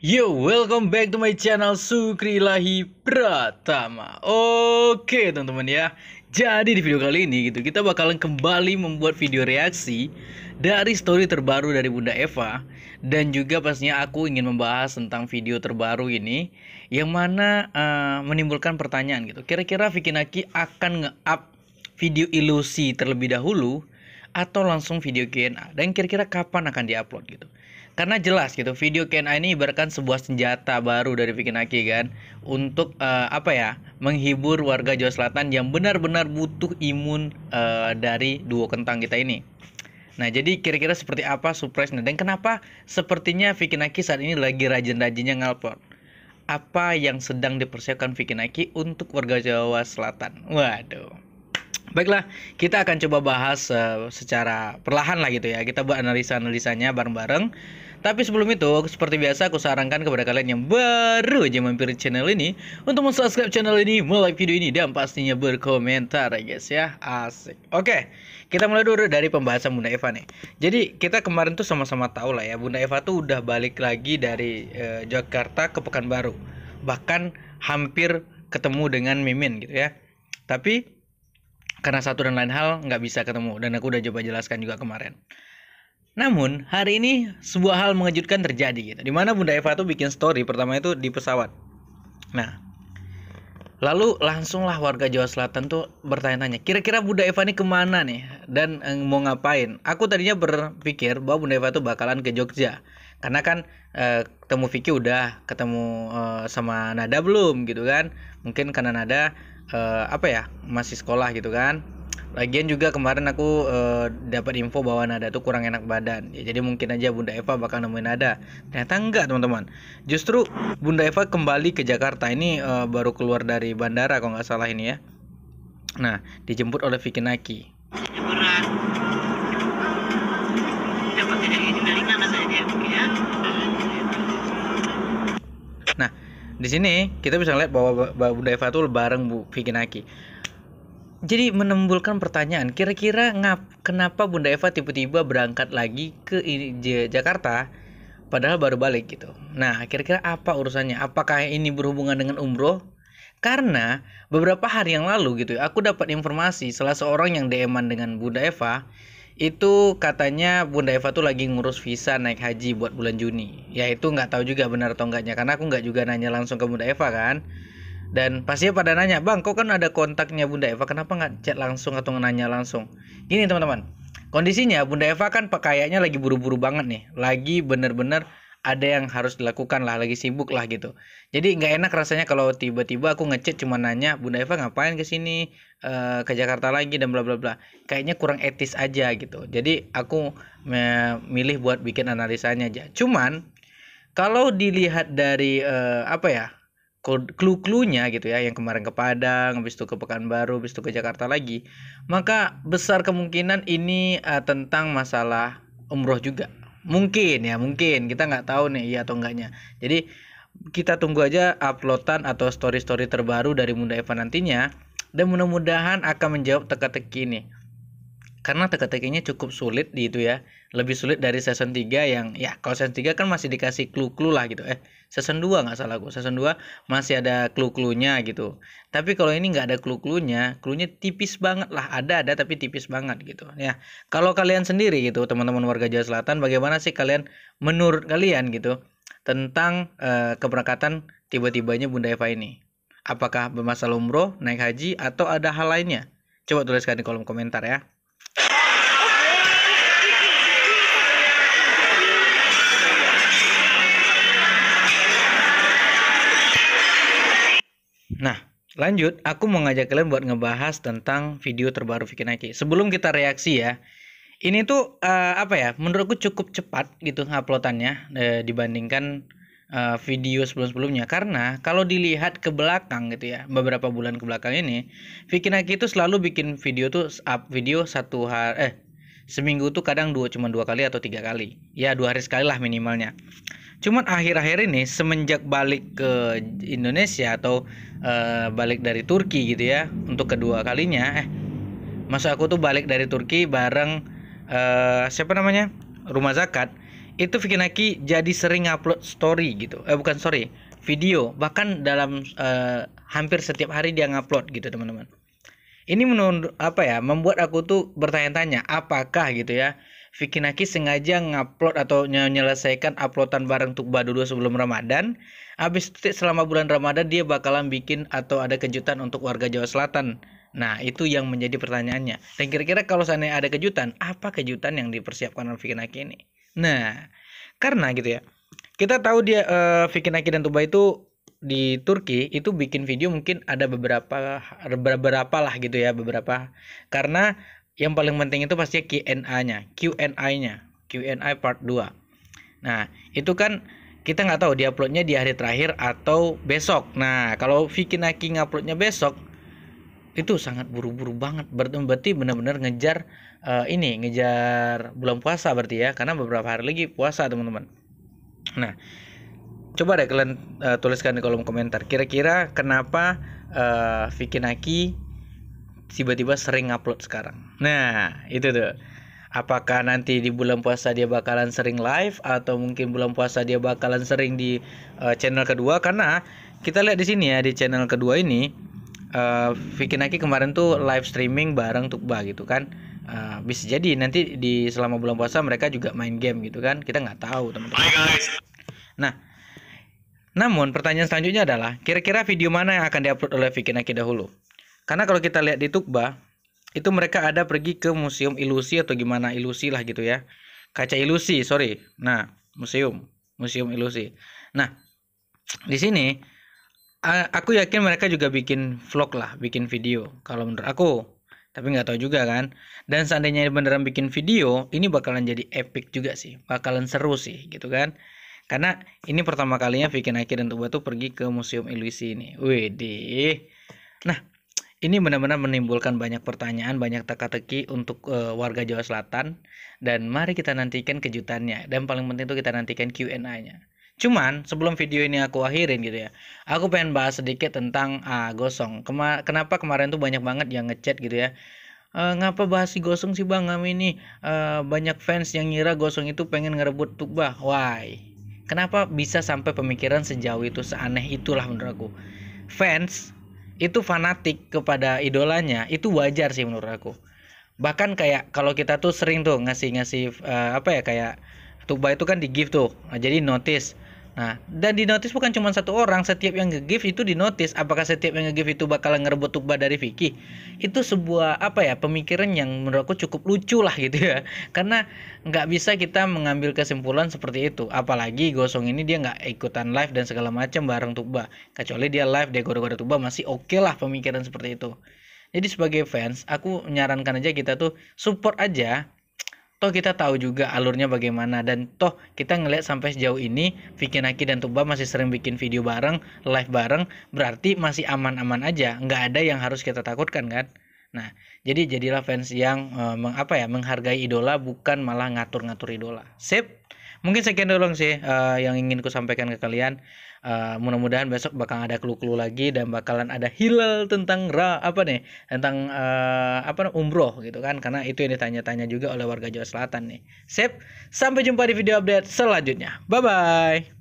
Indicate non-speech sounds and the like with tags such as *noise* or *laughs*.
Yo, welcome back to my channel Sukri Lahi Pratama. Oke, teman-teman ya. Jadi di video kali ini gitu, kita bakalan kembali membuat video reaksi dari story terbaru dari Bunda Eva dan juga pastinya aku ingin membahas tentang video terbaru ini yang mana uh, menimbulkan pertanyaan gitu. Kira-kira Vicky Naki akan nge-up video ilusi terlebih dahulu atau langsung video KNA? dan kira-kira kapan akan diupload gitu karena jelas gitu video Ken ini ibaratkan sebuah senjata baru dari Vicky Vikinaki kan untuk uh, apa ya menghibur warga Jawa Selatan yang benar-benar butuh imun uh, dari duo kentang kita ini. Nah, jadi kira-kira seperti apa surprise-nya dan kenapa sepertinya Vicky Vikinaki saat ini lagi rajin-rajinnya ngalpor? Apa yang sedang dipersiapkan Vicky Vikinaki untuk warga Jawa Selatan? Waduh. Baiklah, kita akan coba bahas uh, secara perlahan lah gitu ya. Kita buat analisa-analisanya bareng-bareng. Tapi sebelum itu, seperti biasa aku sarankan kepada kalian yang baru aja mampir channel ini untuk mensubscribe channel ini, like video ini, dan pastinya berkomentar ya guys ya. Asik. Oke, kita mulai dulu dari pembahasan Bunda Eva nih. Jadi kita kemarin tuh sama-sama tahu lah ya, Bunda Eva tuh udah balik lagi dari eh, Jakarta ke Pekanbaru. Bahkan hampir ketemu dengan Mimin gitu ya. Tapi karena satu dan lain hal nggak bisa ketemu dan aku udah coba jelaskan juga kemarin. Namun hari ini sebuah hal mengejutkan terjadi gitu. di mana Bunda Eva tuh bikin story pertama itu di pesawat. Nah, lalu langsunglah warga Jawa Selatan tuh bertanya-tanya, kira-kira Bunda Eva ini kemana nih dan eh, mau ngapain? Aku tadinya berpikir bahwa Bunda Eva tuh bakalan ke Jogja, karena kan eh, ketemu Vicky udah, ketemu eh, sama Nada belum gitu kan? Mungkin karena Nada eh, apa ya masih sekolah gitu kan? Lagian juga kemarin aku uh, dapat info bahwa Nada tuh kurang enak badan. Ya, jadi mungkin aja Bunda Eva bakal nemuin Nada. Ternyata enggak, teman-teman. Justru Bunda Eva kembali ke Jakarta. Ini uh, baru keluar dari bandara kalau nggak salah ini ya. Nah, dijemput oleh Vicky Naki. Ya? Nah, di sini kita bisa lihat bahwa Bunda Eva tuh bareng Bu Vicky Naki jadi menimbulkan pertanyaan, kira-kira ngap kenapa Bunda Eva tiba-tiba berangkat lagi ke Jakarta padahal baru balik gitu. Nah, kira-kira apa urusannya? Apakah ini berhubungan dengan umroh? Karena beberapa hari yang lalu gitu, aku dapat informasi salah seorang yang dm dengan Bunda Eva itu katanya Bunda Eva tuh lagi ngurus visa naik haji buat bulan Juni. Ya itu nggak tahu juga benar atau enggaknya karena aku nggak juga nanya langsung ke Bunda Eva kan. Dan pastinya pada nanya, Bang, kok kan ada kontaknya Bunda Eva, kenapa nggak chat langsung atau nanya langsung? Gini teman-teman, kondisinya Bunda Eva kan pakaiannya lagi buru-buru banget nih, lagi bener-bener ada yang harus dilakukan lah, lagi sibuk lah gitu. Jadi nggak enak rasanya kalau tiba-tiba aku ngechat cuma nanya, Bunda Eva ngapain ke sini, eh, ke Jakarta lagi dan bla bla bla. Kayaknya kurang etis aja gitu. Jadi aku milih buat bikin analisanya aja. Cuman kalau dilihat dari e, apa ya? clue-cluenya gitu ya yang kemarin ke Padang, habis itu ke Pekanbaru, habis itu ke Jakarta lagi, maka besar kemungkinan ini uh, tentang masalah umroh juga. Mungkin ya, mungkin kita nggak tahu nih iya atau enggaknya. Jadi kita tunggu aja uploadan atau story-story terbaru dari Munda Eva nantinya dan mudah-mudahan akan menjawab teka-teki nih karena teka-tekinya cukup sulit di itu ya lebih sulit dari season 3 yang ya kalau season 3 kan masih dikasih clue-clue lah gitu eh season 2 nggak salah gue season 2 masih ada clue-cluenya gitu tapi kalau ini nggak ada clue clue-nya tipis banget lah ada ada tapi tipis banget gitu ya kalau kalian sendiri gitu teman-teman warga Jawa Selatan bagaimana sih kalian menurut kalian gitu tentang eh, keberangkatan tiba-tibanya Bunda Eva ini apakah bermasalah umroh naik haji atau ada hal lainnya coba tuliskan di kolom komentar ya Nah, lanjut, aku mau ngajak kalian buat ngebahas tentang video terbaru Vicky Naki. Sebelum kita reaksi ya, ini tuh uh, apa ya? Menurutku cukup cepat gitu uploadannya uh, eh, dibandingkan uh, video sebelum-sebelumnya. Karena kalau dilihat ke belakang gitu ya, beberapa bulan ke belakang ini, Vicky Naki itu selalu bikin video tuh up video satu hari eh seminggu tuh kadang dua cuma dua kali atau tiga kali. Ya dua hari sekali lah minimalnya. Cuman akhir-akhir ini semenjak balik ke Indonesia atau uh, balik dari Turki gitu ya untuk kedua kalinya eh masa aku tuh balik dari Turki bareng uh, siapa namanya? Rumah Zakat itu Vikinaki jadi sering upload story gitu. Eh bukan story, video. Bahkan dalam uh, hampir setiap hari dia ngupload gitu, teman-teman ini menurut apa ya membuat aku tuh bertanya-tanya apakah gitu ya Vicky Naki sengaja ngupload atau menyelesaikan uploadan bareng untuk dulu sebelum Ramadan. Habis itu selama bulan Ramadan dia bakalan bikin atau ada kejutan untuk warga Jawa Selatan. Nah, itu yang menjadi pertanyaannya. Dan kira-kira kalau seandainya ada kejutan, apa kejutan yang dipersiapkan oleh Vicky Naki ini? Nah, karena gitu ya. Kita tahu dia uh, eh, Vicky Naki dan Tuba itu di Turki itu bikin video mungkin ada beberapa beberapa lah gitu ya beberapa karena yang paling penting itu pasti qna nya Q&A-nya, Q&A part 2. Nah, itu kan kita nggak tahu dia uploadnya di hari terakhir atau besok. Nah, kalau Vicky Naki nguploadnya besok, itu sangat buru-buru banget berarti benar-benar ngejar uh, ini ngejar bulan puasa berarti ya karena beberapa hari lagi puasa teman-teman nah coba deh kalian uh, tuliskan di kolom komentar kira-kira kenapa uh, eh, Vicky Naki tiba-tiba sering upload sekarang. Nah, itu tuh. Apakah nanti di bulan puasa dia bakalan sering live atau mungkin bulan puasa dia bakalan sering di uh, channel kedua karena kita lihat di sini ya di channel kedua ini uh, eh, Vicky Naki kemarin tuh live streaming bareng Tukba gitu kan. Uh, bisa jadi nanti di selama bulan puasa mereka juga main game gitu kan. Kita nggak tahu, teman-teman. Nah, namun pertanyaan selanjutnya adalah kira-kira video mana yang akan diupload oleh Vicky Naki dahulu? Karena kalau kita lihat di Tukba, itu mereka ada pergi ke museum ilusi atau gimana ilusi lah gitu ya. Kaca ilusi, sorry. Nah, museum, museum ilusi. Nah, di sini aku yakin mereka juga bikin vlog lah, bikin video kalau menurut aku. Tapi nggak tahu juga kan. Dan seandainya beneran bikin video, ini bakalan jadi epic juga sih, bakalan seru sih gitu kan. Karena ini pertama kalinya Vicky Naki dan Tuba tuh pergi ke Museum Ilusi ini. Wih, Nah, ini benar-benar menimbulkan banyak pertanyaan, banyak teka-teki untuk uh, warga Jawa Selatan dan mari kita nantikan kejutannya dan paling penting itu kita nantikan Q&A-nya. Cuman sebelum video ini aku akhirin gitu ya, aku pengen bahas sedikit tentang uh, gosong. Kema kenapa kemarin tuh banyak banget yang ngechat gitu ya? Uh, ngapa bahas si gosong sih bang? Kami ini uh, banyak fans yang ngira gosong itu pengen ngerebut tukbah. Why? Kenapa bisa sampai pemikiran sejauh itu seaneh itulah menurut aku? Fans itu fanatik kepada idolanya itu wajar sih menurut aku bahkan kayak kalau kita tuh sering tuh ngasih ngasih eh, uh, apa ya kayak tuba itu kan di gift tuh jadi notice Nah, dan di notice bukan cuma satu orang, setiap yang nge-give itu di notice. Apakah setiap yang nge-give itu bakal ngerebut Tukba dari Vicky? Itu sebuah apa ya pemikiran yang menurutku cukup lucu lah gitu ya. *laughs* Karena nggak bisa kita mengambil kesimpulan seperti itu. Apalagi Gosong ini dia nggak ikutan live dan segala macam bareng Tukba. Kecuali dia live dia goda-goda Tukba masih oke okay lah pemikiran seperti itu. Jadi sebagai fans, aku menyarankan aja kita tuh support aja toh kita tahu juga alurnya bagaimana dan toh kita ngelihat sampai sejauh ini Vicky Naki dan Tuba masih sering bikin video bareng, live bareng, berarti masih aman-aman aja, nggak ada yang harus kita takutkan kan? Nah, jadi jadilah fans yang eh, mengapa ya menghargai idola bukan malah ngatur-ngatur idola. Sip mungkin sekian dulu sih uh, yang ingin ku sampaikan ke kalian uh, mudah-mudahan besok bakal ada clue-clue lagi dan bakalan ada hilal tentang ra apa nih tentang uh, apa umroh gitu kan karena itu yang ditanya-tanya juga oleh warga Jawa Selatan nih sip sampai jumpa di video update selanjutnya bye bye